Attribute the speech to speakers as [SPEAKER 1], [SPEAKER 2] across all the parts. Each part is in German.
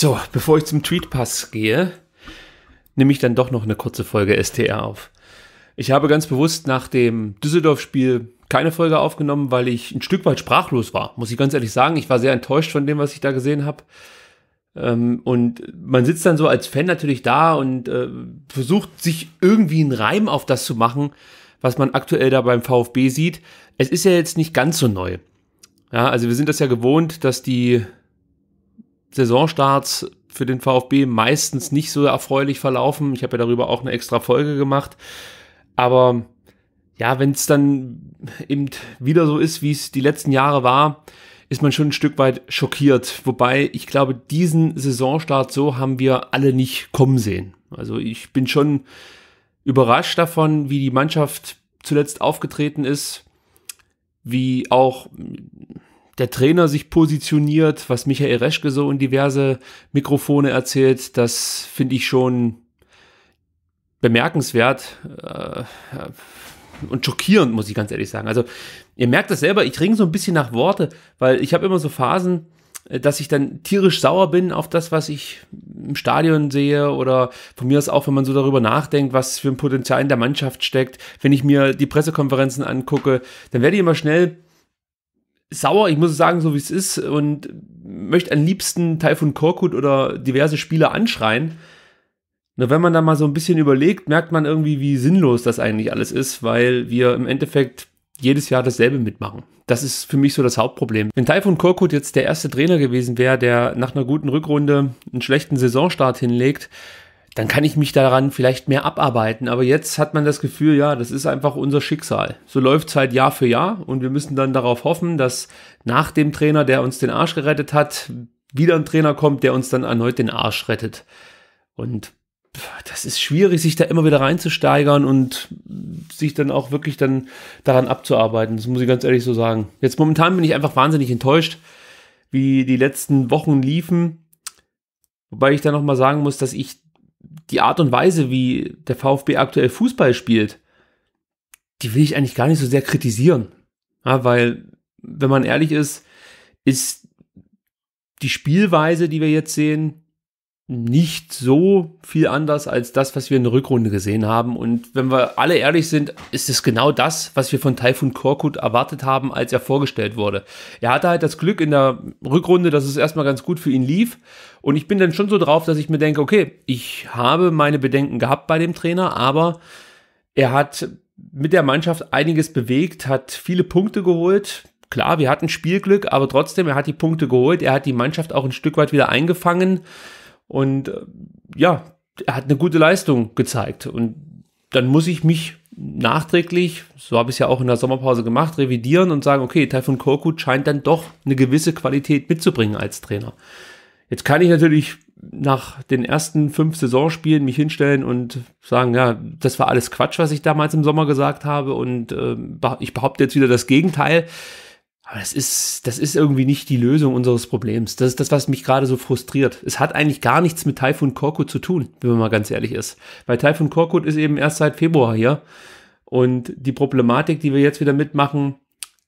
[SPEAKER 1] So, bevor ich zum Tweetpass gehe, nehme ich dann doch noch eine kurze Folge STR auf. Ich habe ganz bewusst nach dem Düsseldorf-Spiel keine Folge aufgenommen, weil ich ein Stück weit sprachlos war, muss ich ganz ehrlich sagen. Ich war sehr enttäuscht von dem, was ich da gesehen habe. Ähm, und man sitzt dann so als Fan natürlich da und äh, versucht sich irgendwie einen Reim auf das zu machen, was man aktuell da beim VfB sieht. Es ist ja jetzt nicht ganz so neu. Ja, also wir sind das ja gewohnt, dass die Saisonstarts für den VfB meistens nicht so erfreulich verlaufen. Ich habe ja darüber auch eine extra Folge gemacht. Aber ja, wenn es dann eben wieder so ist, wie es die letzten Jahre war, ist man schon ein Stück weit schockiert. Wobei ich glaube, diesen Saisonstart so haben wir alle nicht kommen sehen. Also ich bin schon überrascht davon, wie die Mannschaft zuletzt aufgetreten ist, wie auch der Trainer sich positioniert, was Michael Reschke so in diverse Mikrofone erzählt, das finde ich schon bemerkenswert äh, und schockierend, muss ich ganz ehrlich sagen. Also ihr merkt das selber, ich ringe so ein bisschen nach Worte, weil ich habe immer so Phasen, äh, dass ich dann tierisch sauer bin auf das, was ich im Stadion sehe oder von mir aus auch, wenn man so darüber nachdenkt, was für ein Potenzial in der Mannschaft steckt. Wenn ich mir die Pressekonferenzen angucke, dann werde ich immer schnell sauer, ich muss sagen, so wie es ist und möchte am liebsten Taifun Korkut oder diverse Spieler anschreien. Nur wenn man da mal so ein bisschen überlegt, merkt man irgendwie, wie sinnlos das eigentlich alles ist, weil wir im Endeffekt jedes Jahr dasselbe mitmachen. Das ist für mich so das Hauptproblem. Wenn Taifun Korkut jetzt der erste Trainer gewesen wäre, der nach einer guten Rückrunde einen schlechten Saisonstart hinlegt, dann kann ich mich daran vielleicht mehr abarbeiten. Aber jetzt hat man das Gefühl, ja, das ist einfach unser Schicksal. So läuft es halt Jahr für Jahr und wir müssen dann darauf hoffen, dass nach dem Trainer, der uns den Arsch gerettet hat, wieder ein Trainer kommt, der uns dann erneut den Arsch rettet. Und das ist schwierig, sich da immer wieder reinzusteigern und sich dann auch wirklich dann daran abzuarbeiten. Das muss ich ganz ehrlich so sagen. Jetzt momentan bin ich einfach wahnsinnig enttäuscht, wie die letzten Wochen liefen. Wobei ich da nochmal sagen muss, dass ich die Art und Weise, wie der VfB aktuell Fußball spielt, die will ich eigentlich gar nicht so sehr kritisieren. Ja, weil, wenn man ehrlich ist, ist die Spielweise, die wir jetzt sehen, nicht so viel anders als das, was wir in der Rückrunde gesehen haben. Und wenn wir alle ehrlich sind, ist es genau das, was wir von Taifun Korkut erwartet haben, als er vorgestellt wurde. Er hatte halt das Glück in der Rückrunde, dass es erstmal ganz gut für ihn lief. Und ich bin dann schon so drauf, dass ich mir denke, okay, ich habe meine Bedenken gehabt bei dem Trainer, aber er hat mit der Mannschaft einiges bewegt, hat viele Punkte geholt, klar, wir hatten Spielglück, aber trotzdem, er hat die Punkte geholt, er hat die Mannschaft auch ein Stück weit wieder eingefangen. Und äh, ja, er hat eine gute Leistung gezeigt. Und dann muss ich mich nachträglich, so habe ich es ja auch in der Sommerpause gemacht, revidieren und sagen, okay, Taifun Korkut scheint dann doch eine gewisse Qualität mitzubringen als Trainer. Jetzt kann ich natürlich nach den ersten fünf Saisonspielen mich hinstellen und sagen, ja, das war alles Quatsch, was ich damals im Sommer gesagt habe und äh, ich behaupte jetzt wieder das Gegenteil. Aber das ist, das ist irgendwie nicht die Lösung unseres Problems. Das ist das, was mich gerade so frustriert. Es hat eigentlich gar nichts mit Taifun Korkut zu tun, wenn man mal ganz ehrlich ist. Weil Taifun Korkut ist eben erst seit Februar hier. Und die Problematik, die wir jetzt wieder mitmachen,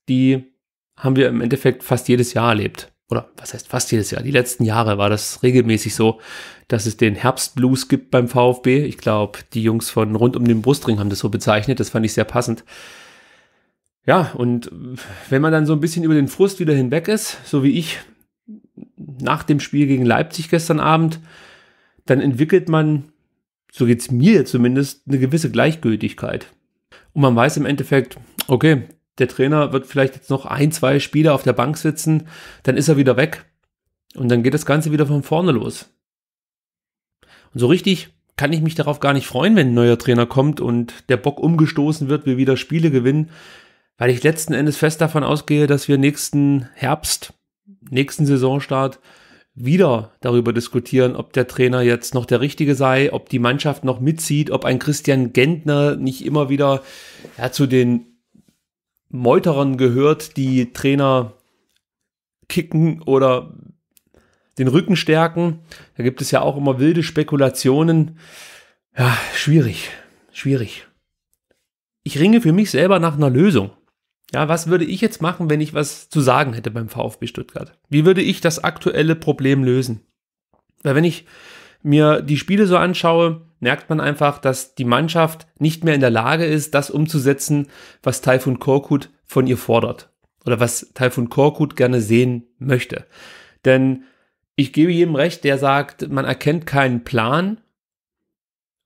[SPEAKER 1] die haben wir im Endeffekt fast jedes Jahr erlebt. Oder was heißt fast jedes Jahr? Die letzten Jahre war das regelmäßig so, dass es den Herbstblues gibt beim VfB. Ich glaube, die Jungs von rund um den Brustring haben das so bezeichnet. Das fand ich sehr passend. Ja, und wenn man dann so ein bisschen über den Frust wieder hinweg ist, so wie ich nach dem Spiel gegen Leipzig gestern Abend, dann entwickelt man, so geht's mir zumindest, eine gewisse Gleichgültigkeit. Und man weiß im Endeffekt, okay, der Trainer wird vielleicht jetzt noch ein, zwei Spiele auf der Bank sitzen, dann ist er wieder weg. Und dann geht das Ganze wieder von vorne los. Und so richtig kann ich mich darauf gar nicht freuen, wenn ein neuer Trainer kommt und der Bock umgestoßen wird, wir wieder Spiele gewinnen, weil ich letzten Endes fest davon ausgehe, dass wir nächsten Herbst, nächsten Saisonstart wieder darüber diskutieren, ob der Trainer jetzt noch der Richtige sei, ob die Mannschaft noch mitzieht, ob ein Christian Gentner nicht immer wieder ja, zu den Meuterern gehört, die Trainer kicken oder den Rücken stärken. Da gibt es ja auch immer wilde Spekulationen. Ja, schwierig, schwierig. Ich ringe für mich selber nach einer Lösung. Ja, was würde ich jetzt machen, wenn ich was zu sagen hätte beim VfB Stuttgart? Wie würde ich das aktuelle Problem lösen? Weil wenn ich mir die Spiele so anschaue, merkt man einfach, dass die Mannschaft nicht mehr in der Lage ist, das umzusetzen, was Taifun Korkut von ihr fordert oder was Taifun Korkut gerne sehen möchte. Denn ich gebe jedem recht, der sagt, man erkennt keinen Plan,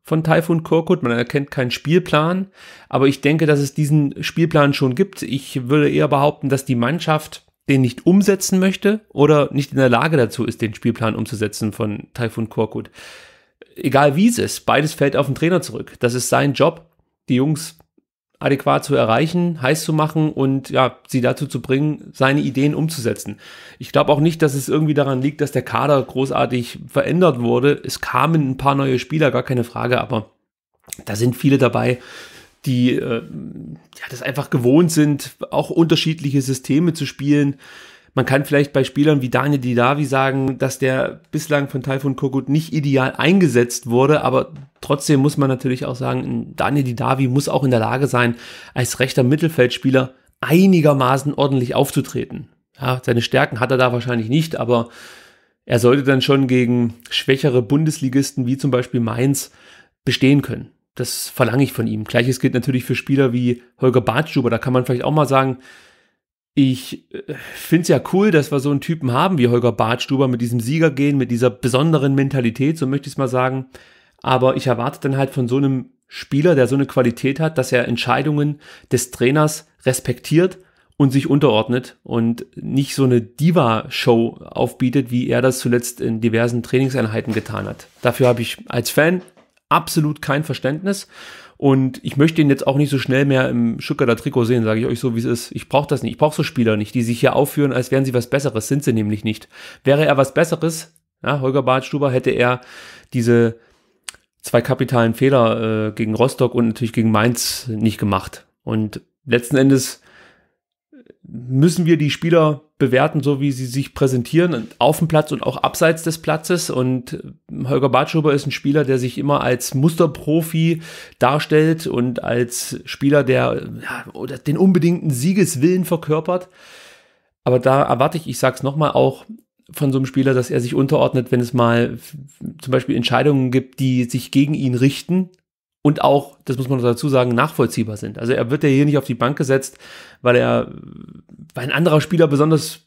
[SPEAKER 1] von Typhoon Korkut. Man erkennt keinen Spielplan, aber ich denke, dass es diesen Spielplan schon gibt. Ich würde eher behaupten, dass die Mannschaft den nicht umsetzen möchte oder nicht in der Lage dazu ist, den Spielplan umzusetzen von Typhoon Korkut. Egal wie es ist, beides fällt auf den Trainer zurück. Das ist sein Job. Die Jungs adäquat zu erreichen, heiß zu machen und ja, sie dazu zu bringen, seine Ideen umzusetzen. Ich glaube auch nicht, dass es irgendwie daran liegt, dass der Kader großartig verändert wurde. Es kamen ein paar neue Spieler, gar keine Frage, aber da sind viele dabei, die äh, ja, das einfach gewohnt sind, auch unterschiedliche Systeme zu spielen, man kann vielleicht bei Spielern wie Daniel Didavi sagen, dass der bislang von Taifun Korkut nicht ideal eingesetzt wurde, aber trotzdem muss man natürlich auch sagen, Daniel Didavi muss auch in der Lage sein, als rechter Mittelfeldspieler einigermaßen ordentlich aufzutreten. Ja, seine Stärken hat er da wahrscheinlich nicht, aber er sollte dann schon gegen schwächere Bundesligisten wie zum Beispiel Mainz bestehen können. Das verlange ich von ihm. Gleiches gilt natürlich für Spieler wie Holger Bartschuber. da kann man vielleicht auch mal sagen, ich äh, finde es ja cool, dass wir so einen Typen haben wie Holger Bartstuber mit diesem Siegergehen, mit dieser besonderen Mentalität, so möchte ich es mal sagen. Aber ich erwarte dann halt von so einem Spieler, der so eine Qualität hat, dass er Entscheidungen des Trainers respektiert und sich unterordnet und nicht so eine Diva-Show aufbietet, wie er das zuletzt in diversen Trainingseinheiten getan hat. Dafür habe ich als Fan absolut kein Verständnis. Und ich möchte ihn jetzt auch nicht so schnell mehr im Stuttgarter Trikot sehen, sage ich euch so, wie es ist. Ich brauche das nicht. Ich brauche so Spieler nicht, die sich hier aufführen, als wären sie was Besseres. Sind sie nämlich nicht. Wäre er was Besseres, ja, Holger Badstuber, hätte er diese zwei kapitalen Fehler äh, gegen Rostock und natürlich gegen Mainz nicht gemacht. Und letzten Endes müssen wir die Spieler bewerten, so wie sie sich präsentieren, auf dem Platz und auch abseits des Platzes. Und Holger Bartschuber ist ein Spieler, der sich immer als Musterprofi darstellt und als Spieler, der ja, den unbedingten Siegeswillen verkörpert. Aber da erwarte ich, ich sage es nochmal, auch von so einem Spieler, dass er sich unterordnet, wenn es mal zum Beispiel Entscheidungen gibt, die sich gegen ihn richten, und auch, das muss man dazu sagen, nachvollziehbar sind. Also er wird ja hier nicht auf die Bank gesetzt, weil er, weil ein anderer Spieler besonders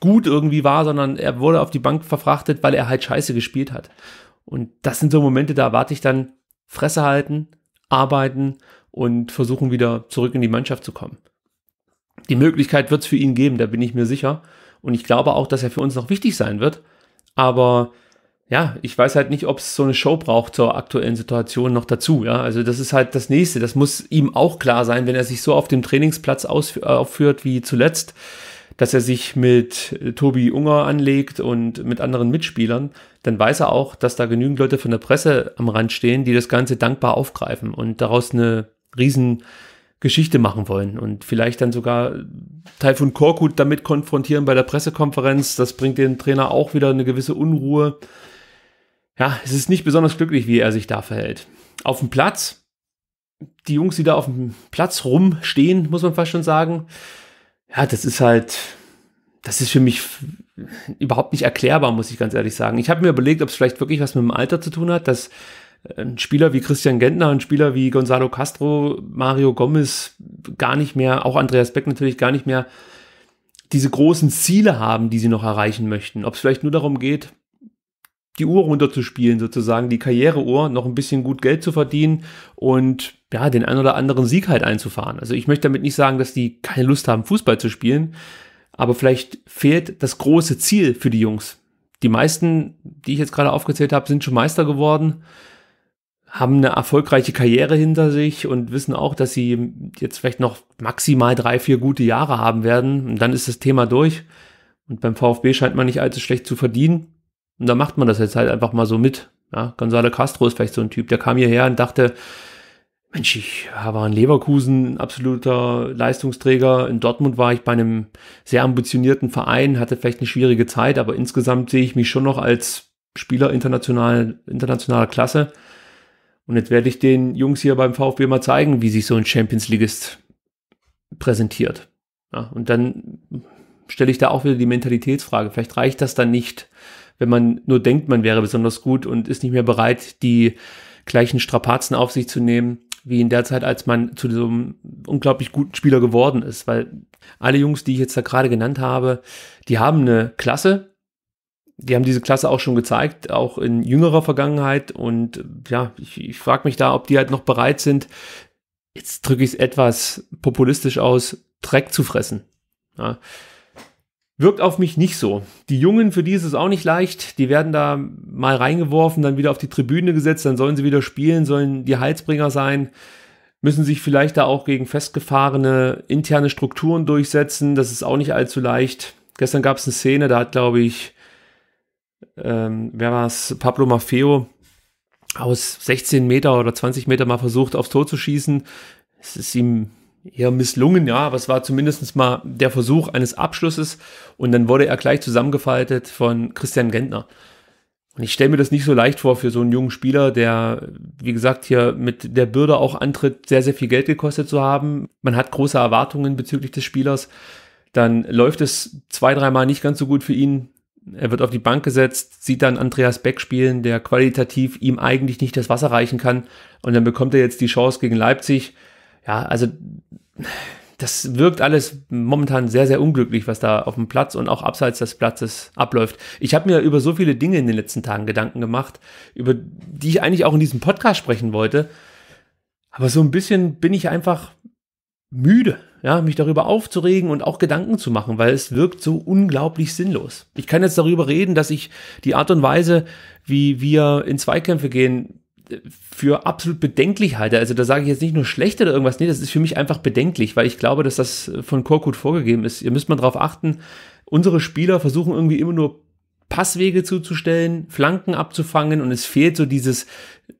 [SPEAKER 1] gut irgendwie war, sondern er wurde auf die Bank verfrachtet, weil er halt scheiße gespielt hat. Und das sind so Momente, da erwarte ich dann Fresse halten, arbeiten und versuchen wieder zurück in die Mannschaft zu kommen. Die Möglichkeit wird es für ihn geben, da bin ich mir sicher. Und ich glaube auch, dass er für uns noch wichtig sein wird. Aber ja, ich weiß halt nicht, ob es so eine Show braucht zur aktuellen Situation noch dazu. Ja, also das ist halt das Nächste. Das muss ihm auch klar sein, wenn er sich so auf dem Trainingsplatz äh, aufführt wie zuletzt, dass er sich mit äh, Tobi Unger anlegt und mit anderen Mitspielern. Dann weiß er auch, dass da genügend Leute von der Presse am Rand stehen, die das Ganze dankbar aufgreifen und daraus eine riesen Geschichte machen wollen und vielleicht dann sogar Taifun Korkut damit konfrontieren bei der Pressekonferenz. Das bringt dem Trainer auch wieder eine gewisse Unruhe ja, es ist nicht besonders glücklich, wie er sich da verhält. Auf dem Platz, die Jungs, die da auf dem Platz rumstehen, muss man fast schon sagen, ja, das ist halt, das ist für mich überhaupt nicht erklärbar, muss ich ganz ehrlich sagen. Ich habe mir überlegt, ob es vielleicht wirklich was mit dem Alter zu tun hat, dass äh, ein Spieler wie Christian Gentner, ein Spieler wie Gonzalo Castro, Mario Gomez gar nicht mehr, auch Andreas Beck natürlich gar nicht mehr diese großen Ziele haben, die sie noch erreichen möchten. Ob es vielleicht nur darum geht, die Uhr runterzuspielen, sozusagen die Karriereuhr, noch ein bisschen gut Geld zu verdienen und ja, den ein oder anderen Sieg halt einzufahren. Also ich möchte damit nicht sagen, dass die keine Lust haben, Fußball zu spielen, aber vielleicht fehlt das große Ziel für die Jungs. Die meisten, die ich jetzt gerade aufgezählt habe, sind schon Meister geworden, haben eine erfolgreiche Karriere hinter sich und wissen auch, dass sie jetzt vielleicht noch maximal drei, vier gute Jahre haben werden. Und dann ist das Thema durch. Und beim VfB scheint man nicht allzu schlecht zu verdienen. Und da macht man das jetzt halt einfach mal so mit. Ja, Gonzalo Castro ist vielleicht so ein Typ, der kam hierher und dachte, Mensch, ich war in Leverkusen ein absoluter Leistungsträger. In Dortmund war ich bei einem sehr ambitionierten Verein, hatte vielleicht eine schwierige Zeit, aber insgesamt sehe ich mich schon noch als Spieler international, internationaler Klasse. Und jetzt werde ich den Jungs hier beim VfB mal zeigen, wie sich so ein champions Leagueist präsentiert. Ja, und dann stelle ich da auch wieder die Mentalitätsfrage. Vielleicht reicht das dann nicht, wenn man nur denkt, man wäre besonders gut und ist nicht mehr bereit, die gleichen Strapazen auf sich zu nehmen, wie in der Zeit, als man zu so einem unglaublich guten Spieler geworden ist. Weil alle Jungs, die ich jetzt da gerade genannt habe, die haben eine Klasse. Die haben diese Klasse auch schon gezeigt, auch in jüngerer Vergangenheit. Und ja, ich, ich frage mich da, ob die halt noch bereit sind, jetzt drücke ich es etwas populistisch aus, Dreck zu fressen. Ja. Wirkt auf mich nicht so. Die Jungen, für die ist es auch nicht leicht. Die werden da mal reingeworfen, dann wieder auf die Tribüne gesetzt, dann sollen sie wieder spielen, sollen die Heilsbringer sein, müssen sich vielleicht da auch gegen festgefahrene interne Strukturen durchsetzen. Das ist auch nicht allzu leicht. Gestern gab es eine Szene, da hat, glaube ich, ähm, wer war es? Pablo Maffeo aus 16 Meter oder 20 Meter mal versucht, aufs Tor zu schießen. Es ist ihm eher misslungen, ja, aber es war zumindest mal der Versuch eines Abschlusses und dann wurde er gleich zusammengefaltet von Christian Gentner. Und ich stelle mir das nicht so leicht vor für so einen jungen Spieler, der, wie gesagt, hier mit der Bürde auch antritt, sehr, sehr viel Geld gekostet zu haben. Man hat große Erwartungen bezüglich des Spielers. Dann läuft es zwei, dreimal nicht ganz so gut für ihn. Er wird auf die Bank gesetzt, sieht dann Andreas Beck spielen, der qualitativ ihm eigentlich nicht das Wasser reichen kann. Und dann bekommt er jetzt die Chance gegen Leipzig ja, also das wirkt alles momentan sehr, sehr unglücklich, was da auf dem Platz und auch abseits des Platzes abläuft. Ich habe mir über so viele Dinge in den letzten Tagen Gedanken gemacht, über die ich eigentlich auch in diesem Podcast sprechen wollte. Aber so ein bisschen bin ich einfach müde, ja, mich darüber aufzuregen und auch Gedanken zu machen, weil es wirkt so unglaublich sinnlos. Ich kann jetzt darüber reden, dass ich die Art und Weise, wie wir in Zweikämpfe gehen, für absolut bedenklich halte. Also da sage ich jetzt nicht nur schlecht oder irgendwas, nee, das ist für mich einfach bedenklich, weil ich glaube, dass das von Korkut vorgegeben ist. Ihr müsst mal darauf achten, unsere Spieler versuchen irgendwie immer nur Passwege zuzustellen, Flanken abzufangen und es fehlt so dieses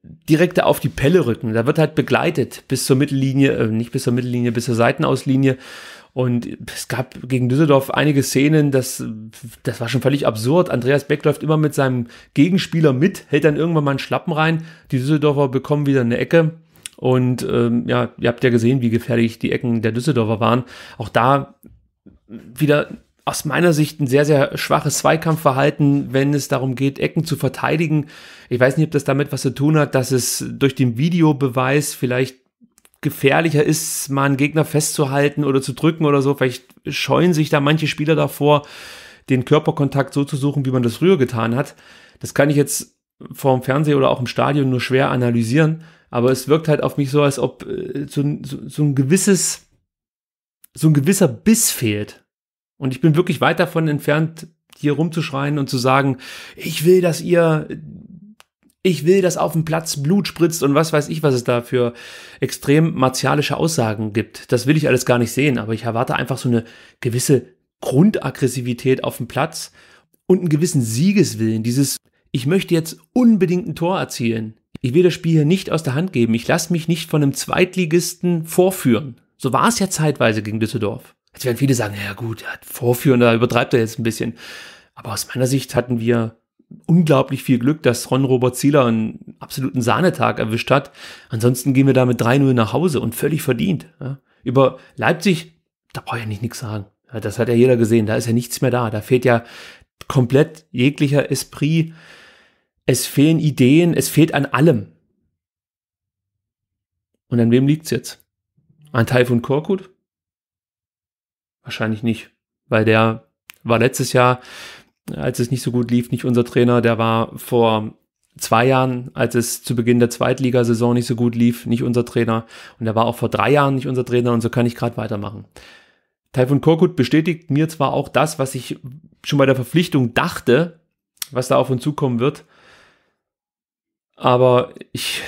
[SPEAKER 1] direkte auf die Pelle rücken. Da wird halt begleitet bis zur Mittellinie, äh, nicht bis zur Mittellinie, bis zur Seitenauslinie und es gab gegen Düsseldorf einige Szenen, das, das war schon völlig absurd. Andreas Beck läuft immer mit seinem Gegenspieler mit, hält dann irgendwann mal einen Schlappen rein. Die Düsseldorfer bekommen wieder eine Ecke. Und ähm, ja, ihr habt ja gesehen, wie gefährlich die Ecken der Düsseldorfer waren. Auch da wieder aus meiner Sicht ein sehr, sehr schwaches Zweikampfverhalten, wenn es darum geht, Ecken zu verteidigen. Ich weiß nicht, ob das damit was zu tun hat, dass es durch den Videobeweis vielleicht gefährlicher ist, mal einen Gegner festzuhalten oder zu drücken oder so. Vielleicht scheuen sich da manche Spieler davor, den Körperkontakt so zu suchen, wie man das früher getan hat. Das kann ich jetzt vorm Fernseher oder auch im Stadion nur schwer analysieren, aber es wirkt halt auf mich so, als ob äh, so, so, so ein gewisses, so ein gewisser Biss fehlt. Und ich bin wirklich weit davon entfernt, hier rumzuschreien und zu sagen, ich will, dass ihr ich will, dass auf dem Platz Blut spritzt und was weiß ich, was es da für extrem martialische Aussagen gibt. Das will ich alles gar nicht sehen, aber ich erwarte einfach so eine gewisse Grundaggressivität auf dem Platz und einen gewissen Siegeswillen. Dieses, ich möchte jetzt unbedingt ein Tor erzielen. Ich will das Spiel hier nicht aus der Hand geben. Ich lasse mich nicht von einem Zweitligisten vorführen. So war es ja zeitweise gegen Düsseldorf. Jetzt werden viele sagen, ja gut, er hat Vorführen, da übertreibt er jetzt ein bisschen. Aber aus meiner Sicht hatten wir unglaublich viel Glück, dass Ron-Robert Zieler einen absoluten Sahnetag erwischt hat. Ansonsten gehen wir da mit 3-0 nach Hause und völlig verdient. Ja. Über Leipzig, da brauche ich ja nicht nichts sagen. Ja, das hat ja jeder gesehen. Da ist ja nichts mehr da. Da fehlt ja komplett jeglicher Esprit. Es fehlen Ideen. Es fehlt an allem. Und an wem liegt's jetzt? An Taifun Korkut? Wahrscheinlich nicht, weil der war letztes Jahr als es nicht so gut lief, nicht unser Trainer, der war vor zwei Jahren, als es zu Beginn der Zweitligasaison nicht so gut lief, nicht unser Trainer. Und er war auch vor drei Jahren nicht unser Trainer und so kann ich gerade weitermachen. Taifun Korkut bestätigt mir zwar auch das, was ich schon bei der Verpflichtung dachte, was da auf uns zukommen wird, aber ich,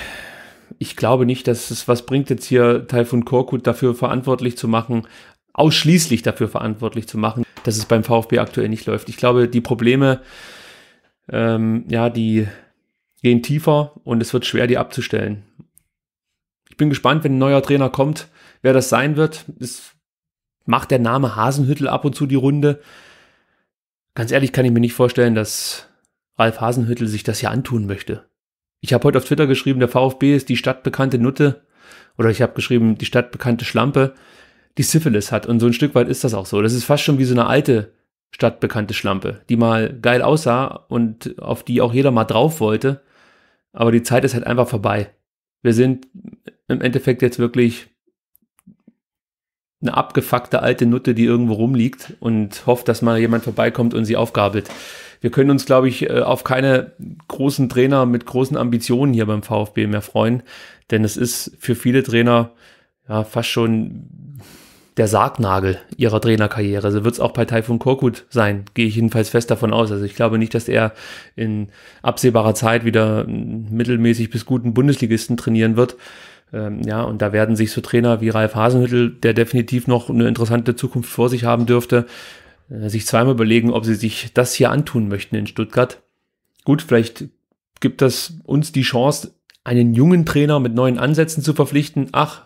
[SPEAKER 1] ich glaube nicht, dass es was bringt, jetzt hier Taifun Korkut dafür verantwortlich zu machen, ausschließlich dafür verantwortlich zu machen, dass es beim VfB aktuell nicht läuft. Ich glaube, die Probleme, ähm, ja, die gehen tiefer und es wird schwer, die abzustellen. Ich bin gespannt, wenn ein neuer Trainer kommt, wer das sein wird. Es macht der Name Hasenhüttel ab und zu die Runde. Ganz ehrlich kann ich mir nicht vorstellen, dass Ralf Hasenhüttel sich das hier antun möchte. Ich habe heute auf Twitter geschrieben, der VfB ist die stadtbekannte Nutte. Oder ich habe geschrieben, die stadtbekannte Schlampe die Syphilis hat. Und so ein Stück weit ist das auch so. Das ist fast schon wie so eine alte stadtbekannte Schlampe, die mal geil aussah und auf die auch jeder mal drauf wollte. Aber die Zeit ist halt einfach vorbei. Wir sind im Endeffekt jetzt wirklich eine abgefuckte alte Nutte, die irgendwo rumliegt und hofft, dass mal jemand vorbeikommt und sie aufgabelt. Wir können uns, glaube ich, äh, auf keine großen Trainer mit großen Ambitionen hier beim VfB mehr freuen, denn es ist für viele Trainer ja fast schon der Sargnagel ihrer Trainerkarriere. So also wird es auch bei Taifun Korkut sein, gehe ich jedenfalls fest davon aus. Also ich glaube nicht, dass er in absehbarer Zeit wieder mittelmäßig bis guten Bundesligisten trainieren wird. Ähm, ja, und da werden sich so Trainer wie Ralf Hasenhüttel, der definitiv noch eine interessante Zukunft vor sich haben dürfte, äh, sich zweimal überlegen, ob sie sich das hier antun möchten in Stuttgart. Gut, vielleicht gibt das uns die Chance, einen jungen Trainer mit neuen Ansätzen zu verpflichten. Ach,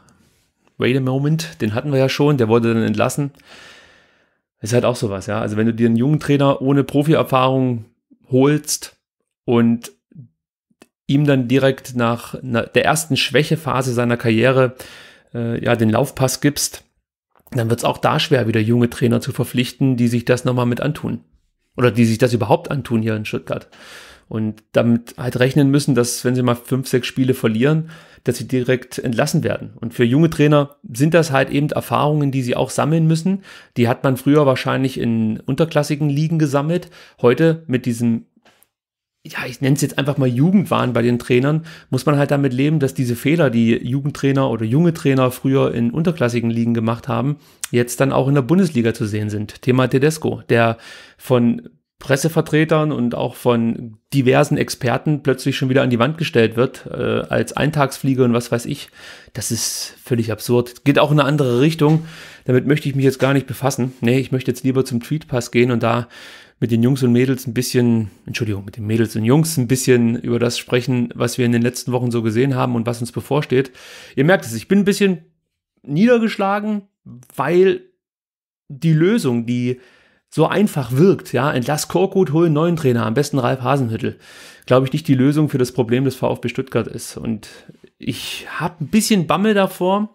[SPEAKER 1] Wait a Moment, den hatten wir ja schon, der wurde dann entlassen. Ist halt auch sowas, ja. Also wenn du dir einen jungen Trainer ohne Profi-Erfahrung holst und ihm dann direkt nach der ersten Schwächephase seiner Karriere äh, ja den Laufpass gibst, dann wird es auch da schwer, wieder junge Trainer zu verpflichten, die sich das nochmal mit antun. Oder die sich das überhaupt antun hier in Stuttgart. Und damit halt rechnen müssen, dass wenn sie mal fünf, sechs Spiele verlieren, dass sie direkt entlassen werden. Und für junge Trainer sind das halt eben Erfahrungen, die sie auch sammeln müssen. Die hat man früher wahrscheinlich in unterklassigen Ligen gesammelt. Heute mit diesem ja, ich nenne es jetzt einfach mal Jugendwahn bei den Trainern, muss man halt damit leben, dass diese Fehler, die Jugendtrainer oder junge Trainer früher in unterklassigen Ligen gemacht haben, jetzt dann auch in der Bundesliga zu sehen sind. Thema Tedesco, der von Pressevertretern und auch von diversen Experten plötzlich schon wieder an die Wand gestellt wird, äh, als Eintagsfliege und was weiß ich. Das ist völlig absurd. Geht auch in eine andere Richtung. Damit möchte ich mich jetzt gar nicht befassen. Nee, ich möchte jetzt lieber zum Tweetpass gehen und da mit den Jungs und Mädels ein bisschen, Entschuldigung, mit den Mädels und Jungs ein bisschen über das sprechen, was wir in den letzten Wochen so gesehen haben und was uns bevorsteht. Ihr merkt es, ich bin ein bisschen niedergeschlagen, weil die Lösung, die so einfach wirkt, ja, entlass Korkut, hol einen neuen Trainer, am besten Ralf Hasenhüttel, glaube ich nicht die Lösung für das Problem des VfB Stuttgart ist. Und ich habe ein bisschen Bammel davor,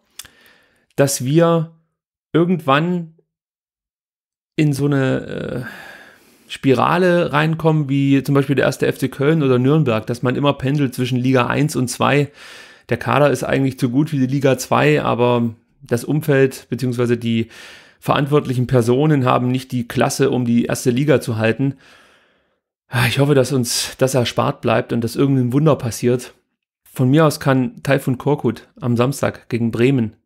[SPEAKER 1] dass wir irgendwann in so eine äh, Spirale reinkommen, wie zum Beispiel der erste FC Köln oder Nürnberg, dass man immer pendelt zwischen Liga 1 und 2. Der Kader ist eigentlich so gut wie die Liga 2, aber das Umfeld beziehungsweise die verantwortlichen Personen haben nicht die Klasse, um die erste Liga zu halten. Ah, ich hoffe, dass uns das erspart bleibt und dass irgendein Wunder passiert. Von mir aus kann Taifun Korkut am Samstag gegen Bremen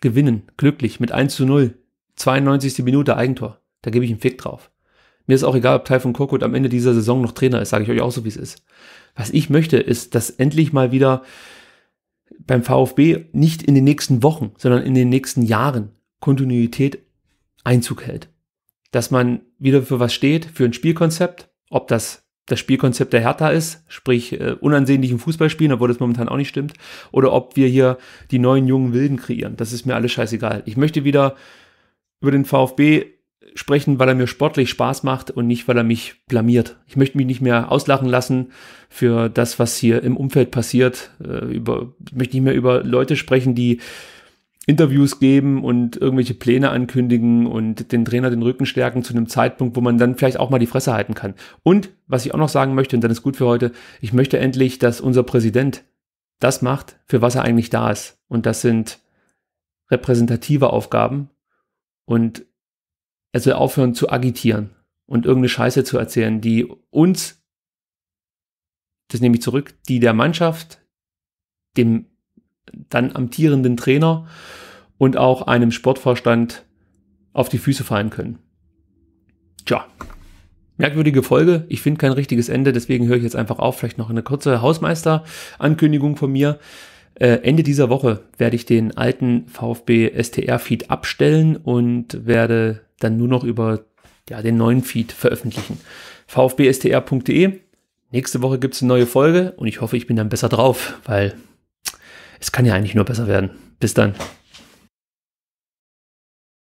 [SPEAKER 1] gewinnen, glücklich, mit 1 zu 0. 92. Minute Eigentor. Da gebe ich einen Fick drauf. Mir ist auch egal, ob Taifun Korkut am Ende dieser Saison noch Trainer ist, sage ich euch auch so, wie es ist. Was ich möchte, ist, dass endlich mal wieder beim VfB nicht in den nächsten Wochen, sondern in den nächsten Jahren Kontinuität Einzug hält. Dass man wieder für was steht, für ein Spielkonzept, ob das das Spielkonzept der Hertha ist, sprich äh, unansehnlichen Fußballspielen, obwohl das momentan auch nicht stimmt, oder ob wir hier die neuen jungen Wilden kreieren. Das ist mir alles scheißegal. Ich möchte wieder über den VfB sprechen, weil er mir sportlich Spaß macht und nicht, weil er mich blamiert. Ich möchte mich nicht mehr auslachen lassen für das, was hier im Umfeld passiert. Äh, über, ich möchte nicht mehr über Leute sprechen, die Interviews geben und irgendwelche Pläne ankündigen und den Trainer den Rücken stärken zu einem Zeitpunkt, wo man dann vielleicht auch mal die Fresse halten kann. Und was ich auch noch sagen möchte, und dann ist gut für heute, ich möchte endlich, dass unser Präsident das macht, für was er eigentlich da ist. Und das sind repräsentative Aufgaben. Und er soll aufhören zu agitieren und irgendeine Scheiße zu erzählen, die uns, das nehme ich zurück, die der Mannschaft, dem dann amtierenden Trainer und auch einem Sportvorstand auf die Füße fallen können. Tja, merkwürdige Folge. Ich finde kein richtiges Ende, deswegen höre ich jetzt einfach auf. Vielleicht noch eine kurze Hausmeister-Ankündigung von mir. Äh, Ende dieser Woche werde ich den alten VfB STR-Feed abstellen und werde dann nur noch über ja, den neuen Feed veröffentlichen. VfBSTR.de. Nächste Woche gibt es eine neue Folge und ich hoffe, ich bin dann besser drauf, weil es kann ja eigentlich nur besser werden. Bis dann.